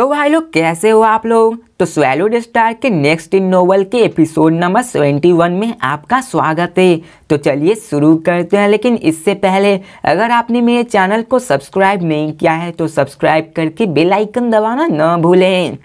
तो भाई लोग कैसे हो आप लोग तो स्वेलोड स्टार के नेक्स्ट इन नोवल के एपिसोड नंबर 21 में आपका स्वागत है तो चलिए शुरू करते हैं लेकिन इससे पहले अगर आपने मेरे चैनल को सब्सक्राइब नहीं किया है तो सब्सक्राइब करके बेल आइकन दबाना ना भूलें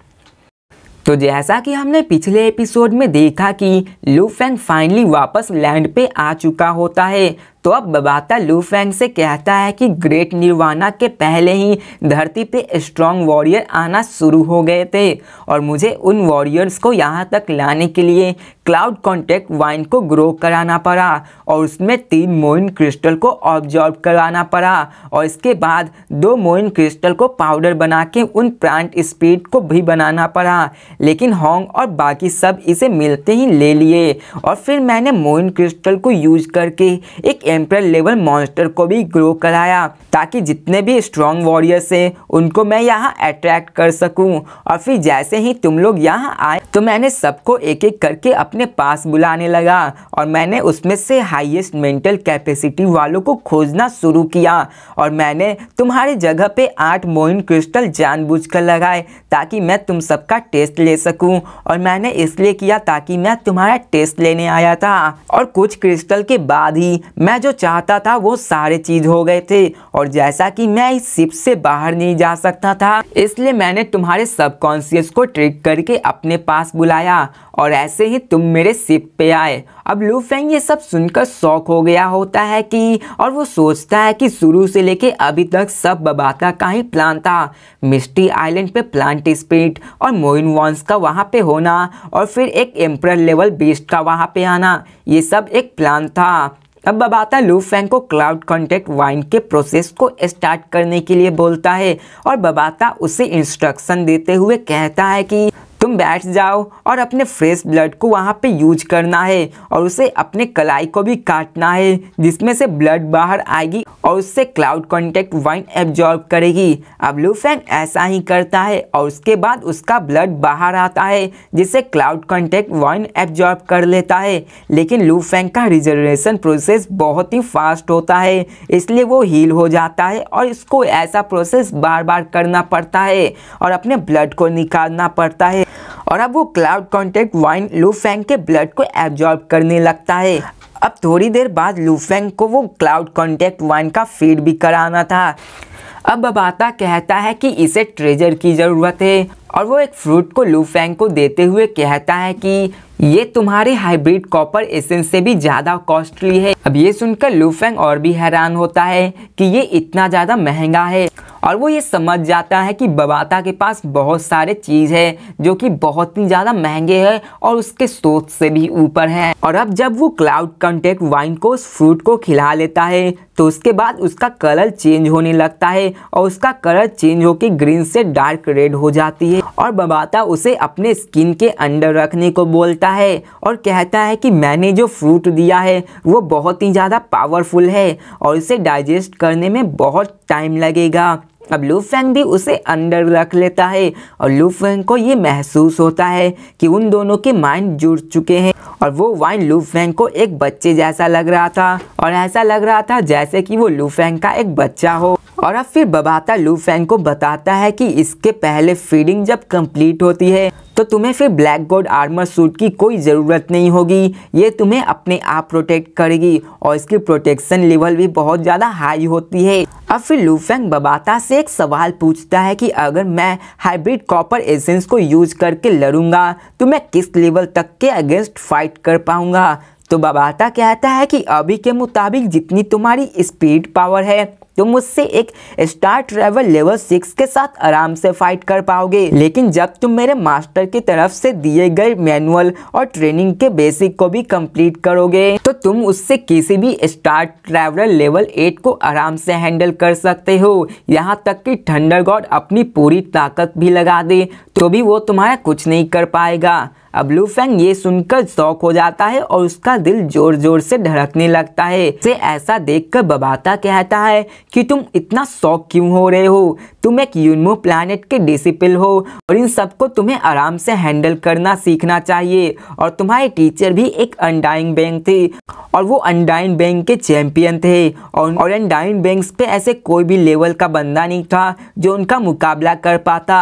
तो जैसा कि हमने पिछले एपिसोड में देखा कि लूफेन फाइनली वापस लैंड पे आ चुका होता है तो अब बबाता लूफेंग से कहता है कि ग्रेट निर्वाणा के पहले ही धरती पे स्ट्रॉन्ग वॉरियर आना शुरू हो गए थे और मुझे उन वॉरियर्स को यहाँ तक लाने के लिए क्लाउड कॉन्टेक्ट वाइन को ग्रो कराना पड़ा और उसमें तीन मोइन क्रिस्टल को ऑब्जॉर्व कराना पड़ा और इसके बाद दो मोइन क्रिस्टल को पाउडर बना के उन प्लांट स्पीड को भी बनाना पड़ा लेकिन हॉन्ग और बाकी सब इसे मिलते ही ले लिए और फिर मैंने मोइन क्रिस्टल को यूज करके एक टेम्परल लेवल मॉन्स्टर को भी ग्रो कराया ताकि जितने भी स्ट्रॉन्ग वॉरियर्स हैं उनको मैं यहाँ अट्रैक्ट कर सकूँ और फिर जैसे ही तुम लोग यहाँ आए तो मैंने सबको एक एक करके अपने पास बुलाने लगा और मैंने उसमें से हाईएस्ट मेंटल कैपेसिटी वालों को खोजना शुरू किया और मैंने तुम्हारी जगह पे आठ मोइन क्रिस्टल जानबूझकर लगाए ताकि मैं तुम सबका टेस्ट ले सकूं और मैंने इसलिए किया ताकि मैं तुम्हारा टेस्ट लेने आया था और कुछ क्रिस्टल के बाद ही मैं जो चाहता था वो सारे चीज़ हो गए थे और जैसा कि मैं इस शिप से बाहर नहीं जा सकता था इसलिए मैंने तुम्हारे सबकॉन्सियस को ट्रिक करके अपने पास बुलाया और ऐसे ही तुम मेरे शिप पे आए अब लू फेंग ये सब सुनकर शौक हो गया होता है कि और वो सोचता है कि शुरू से लेके अभी तक सब बबाता का ही प्लान था मिस्टी आइलैंड पे प्लांट स्पीड और मोइन वॉन्स का वहाँ पे होना और फिर एक एम्प्रल लेवल बेस्ट का वहाँ पे आना ये सब एक प्लान था अब अब आता है को क्लाउड कॉन्टैक्ट वाइन के प्रोसेस को स्टार्ट करने के लिए बोलता है और बबाता उसे इंस्ट्रक्शन देते हुए कहता है कि बैठ जाओ और अपने फ्रेश ब्लड को वहाँ पे यूज करना है और उसे अपने कलाई को भी काटना है जिसमें से ब्लड बाहर आएगी और उससे क्लाउड कॉन्टेक्ट वाइन एब्जॉर्ब करेगी अब लूफेंग ऐसा ही करता है और उसके बाद उसका ब्लड बाहर आता है जिसे क्लाउड कॉन्टेक्ट वाइन एब्जॉर्ब कर लेता है लेकिन लूफेंग का रिजर्वेशन प्रोसेस बहुत ही फास्ट होता है इसलिए वो हील हो जाता है और इसको ऐसा प्रोसेस बार बार करना पड़ता है और अपने ब्लड को निकालना पड़ता है और अब वो क्लाउड कॉन्टेक्ट वाइन लूफेंग के ब्लड को एब्जॉर्ब करने लगता है अब थोड़ी देर बाद लूफेंग को वो क्लाउड कॉन्टेक्ट वाइन का फीड भी कराना था अब बबाता कहता है कि इसे ट्रेजर की ज़रूरत है और वो एक फ्रूट को लूफेंग को देते हुए कहता है कि ये तुम्हारे हाइब्रिड कॉपर एसेंस से भी ज़्यादा कॉस्टली है अब ये सुनकर लूफेंग और भी हैरान होता है कि ये इतना ज़्यादा महंगा है और वो ये समझ जाता है कि बबाता के पास बहुत सारे चीज़ है जो कि बहुत ही ज़्यादा महंगे है और उसके सोच से भी ऊपर है और अब जब वो क्लाउड कंटेक्ट वाइन को उस फ्रूट को खिला लेता है तो उसके बाद उसका कलर चेंज होने लगता है और उसका कलर चेंज होकर ग्रीन से डार्क रेड हो जाती है और बबाता उसे अपने स्किन के अंडर रखने को बोलता है और कहता है कि मैंने जो फ्रूट दिया है वो बहुत ही ज़्यादा पावरफुल है और इसे डाइजेस्ट करने में बहुत टाइम लगेगा अब लूफेंग भी उसे अंदर रख लेता है और लूफेंग को ये महसूस होता है कि उन दोनों के माइंड जुड़ चुके हैं और वो वाइन लूफेंग को एक बच्चे जैसा लग रहा था और ऐसा लग रहा था जैसे कि वो लूफेंग का एक बच्चा हो और अब फिर बबाता लूफेंग को बताता है कि इसके पहले फीडिंग जब कंप्लीट होती है तो तुम्हें फिर ब्लैक गोड आर्मर सूट की कोई ज़रूरत नहीं होगी ये तुम्हें अपने आप प्रोटेक्ट करेगी और इसकी प्रोटेक्शन लेवल भी बहुत ज़्यादा हाई होती है अब फिर लूफेंग बबाता से एक सवाल पूछता है कि अगर मैं हाइब्रिड कॉपर एसेंस को यूज करके लड़ूंगा तो मैं किस लेवल तक के अगेंस्ट फाइट कर पाऊंगा तो बबाता कहता है कि अभी के मुताबिक जितनी तुम्हारी स्पीड पावर है तुम मुझसे एक स्टार ट्रेवल लेवल सिक्स के साथ आराम से फाइट कर पाओगे लेकिन जब तुम मेरे मास्टर की तरफ से दिए गए मैनुअल और ट्रेनिंग के बेसिक को भी कंप्लीट करोगे तो तुम उससे किसी भी स्टार ट्रेवलर लेवल एट को आराम से हैंडल कर सकते हो यहाँ तक कि ठंडर गॉड अपनी पूरी ताकत भी लगा दे तो भी वो तुम्हारा कुछ नहीं कर पाएगा अब लूफेंग ये सुनकर शौक हो जाता है और उसका दिल जोर जोर से धड़कने लगता है उसे ऐसा देखकर बबाता कहता है कि तुम इतना शौक क्यों हो रहे हो तुम एक यूनमो प्लानट के डिसिपल हो और इन सबको तुम्हें आराम से हैंडल करना सीखना चाहिए और तुम्हारे टीचर भी एक अंडाइन बैंक थे और वो अंडाइन बैंक के चैंपियन थे और, और अंडाइन बैंक पे ऐसे कोई भी लेवल का बंदा नहीं था जो उनका मुकाबला कर पाता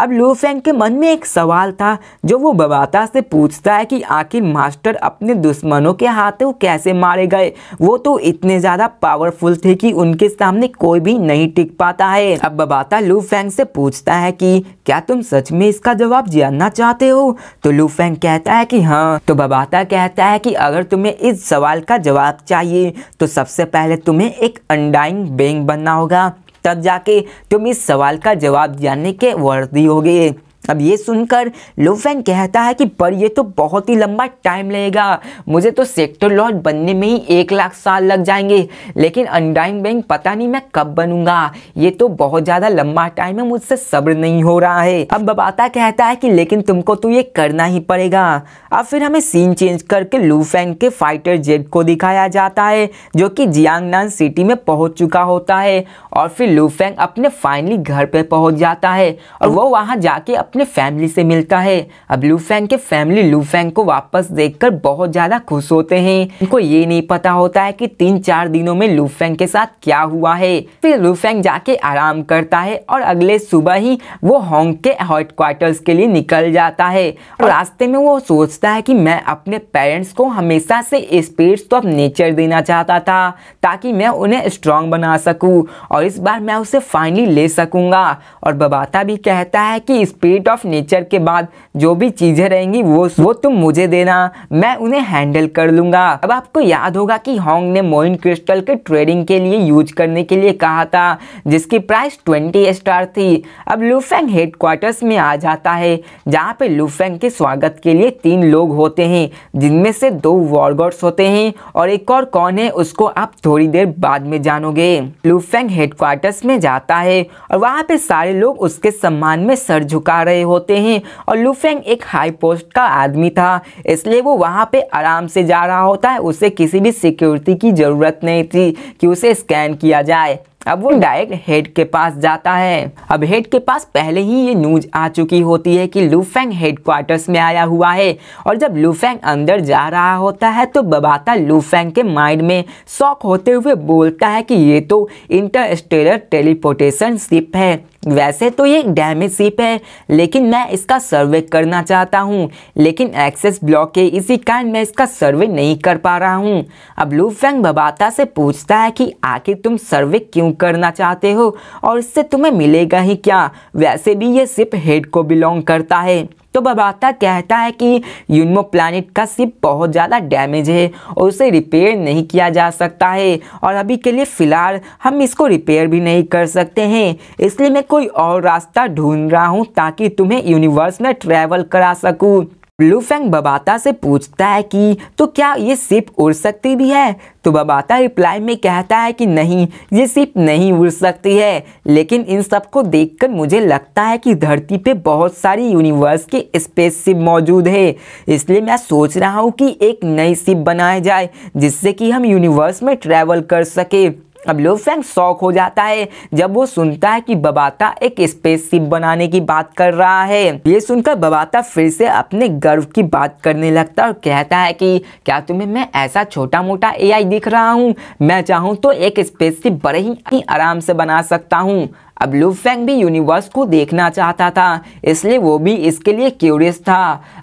अब लूफेंग के मन में एक सवाल था जो वो बबाता पिता से पूछता है कि आखिर मास्टर अपने दुश्मनों के हाथों कैसे मारे गए वो तो इतने ज़्यादा पावरफुल थे कि उनके सामने कोई भी नहीं टिक पाता है अब बबाता लू फैंग से पूछता है कि क्या तुम सच में इसका जवाब जानना चाहते हो तो लू फैंग कहता है कि हाँ तो बबाता कहता है कि अगर तुम्हें इस सवाल का जवाब चाहिए तो सबसे पहले तुम्हें एक अंडाइंग बैंक बनना होगा तब जाके तुम इस सवाल का जवाब जानने के वर्दी होगे अब ये सुनकर लुफेन कहता है कि पर ये तो बहुत ही लंबा टाइम लगेगा मुझे तो सेक्टर लॉर्ड बनने में ही एक लाख साल लग जाएंगे लेकिन अंडाइन बैंक पता नहीं मैं कब बनूंगा ये तो बहुत ज़्यादा लंबा टाइम है मुझसे सब्र नहीं हो रहा है अब बबाता कहता है कि लेकिन तुमको तो ये करना ही पड़ेगा अब फिर हमें सीन चेंज करके लूफेंग के फाइटर जेट को दिखाया जाता है जो कि जियांगनान सिटी में पहुंच चुका होता है और फिर लूफेंग अपने फाइनली घर पर पहुंच जाता है और वो वहाँ जाके अपने अपने फैमिली से मिलता है अब लूफेंग के फैमिली लूफेंग को वापस देखकर बहुत ज़्यादा खुश होते हैं उनको ये नहीं पता होता है कि तीन चार दिनों में लूफेंग के साथ क्या हुआ है फिर लूफेंग जाके आराम करता है और अगले सुबह ही वो हॉन्ग के हेड क्वार्टर के लिए निकल जाता है और रास्ते में वो सोचता है कि मैं अपने पेरेंट्स को हमेशा से स्पीड्स तो अब नेचर देना चाहता था ताकि मैं उन्हें स्ट्रांग बना सकूं और इस बार मैं उसे फाइनली ले सकूंगा और बबाता भी कहता है कि स्पीड इवेंट ऑफ नेचर के बाद जो भी चीज़ें रहेंगी वो वो तुम मुझे देना मैं उन्हें हैंडल कर लूंगा अब आपको याद होगा कि हॉन्ग ने मोइन क्रिस्टल के ट्रेडिंग के लिए यूज करने के लिए कहा था जिसकी प्राइस ट्वेंटी स्टार थी अब लूफेंग हेडक्वार्टर्स में आ जाता है जहाँ पे लूफेंग के स्वागत के लिए तीन लोग होते हैं जिनमें से दो वॉरगॉड्स होते हैं और एक और कौन है उसको आप थोड़ी देर बाद में जानोगे लूफेंग हेडक्वार्टर्स में जाता है और वहाँ पे सारे लोग उसके सम्मान में सर झुका रहे रहे होते हैं और लुफेंग एक हाई पोस्ट का आदमी था इसलिए वो वहाँ पे आराम से जा रहा होता है उसे किसी भी सिक्योरिटी की ज़रूरत नहीं थी कि उसे स्कैन किया जाए अब वो डायरेक्ट हेड के पास जाता है अब हेड के पास पहले ही ये न्यूज आ चुकी होती है कि लूफेंग हेडक्वार्टर्स में आया हुआ है और जब लूफेंग अंदर जा रहा होता है तो बबाता लूफेंग के माइंड में शौक होते हुए बोलता है कि ये तो इंटरस्टेलर टेलीपोर्टेशन सिप है वैसे तो ये डैमेज सिप है लेकिन मैं इसका सर्वे करना चाहता हूँ लेकिन एक्सेस ब्लॉक के इसी कारण मैं इसका सर्वे नहीं कर पा रहा हूँ अब लूफेंग बबाता से पूछता है कि आखिर तुम सर्वे क्यों करना चाहते हो और इससे तुम्हें मिलेगा ही क्या वैसे भी ये सिर्फ हेड को बिलोंग करता है तो बबाता कहता है कि यूनमो प्लानिट का सिप बहुत ज़्यादा डैमेज है और उसे रिपेयर नहीं किया जा सकता है और अभी के लिए फ़िलहाल हम इसको रिपेयर भी नहीं कर सकते हैं इसलिए मैं कोई और रास्ता ढूंढ रहा हूँ ताकि तुम्हें यूनिवर्स में ट्रैवल करा सकूँ ब्लूफेंग बबाता से पूछता है कि तो क्या ये सिप उड़ सकती भी है तो बबाता रिप्लाई में कहता है कि नहीं ये सिप नहीं उड़ सकती है लेकिन इन सबको देखकर मुझे लगता है कि धरती पे बहुत सारी यूनिवर्स के सिप मौजूद है इसलिए मैं सोच रहा हूँ कि एक नई सिप बनाई जाए जिससे कि हम यूनिवर्स में ट्रैवल कर सके अब ल्यूफेंग शौक हो जाता है जब वो सुनता है कि बबाता एक स्पेसशिप बनाने की बात कर रहा है ये सुनकर बबाता फिर से अपने गर्व की बात करने लगता है और कहता है कि क्या तुम्हें मैं ऐसा छोटा मोटा एआई दिख रहा हूँ मैं चाहूँ तो एक स्पेसशिप बड़े ही आराम से बना सकता हूँ अब लुफेंग भी यूनिवर्स को देखना चाहता था इसलिए वो भी इसके लिए क्यूरियस था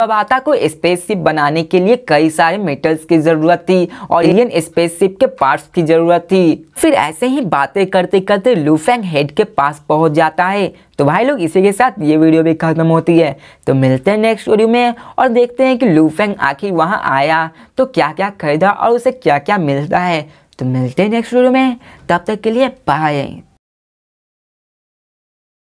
बाता को स्पेसशिप बनाने के लिए कई सारे मेटल्स की ज़रूरत थी और एलियन स्पेसशिप के पार्ट्स की ज़रूरत थी फिर ऐसे ही बातें करते करते लूफेंग हेड के पास पहुंच जाता है तो भाई लोग इसी के साथ ये वीडियो भी खत्म होती है तो मिलते हैं नेक्स्ट वीडियो में और देखते हैं कि लूफेंग आखिर वहाँ आया तो क्या क्या खरीदा और उसे क्या क्या मिलता है तो मिलते हैं नेक्स्ट वीडियो में तब तक के लिए बाय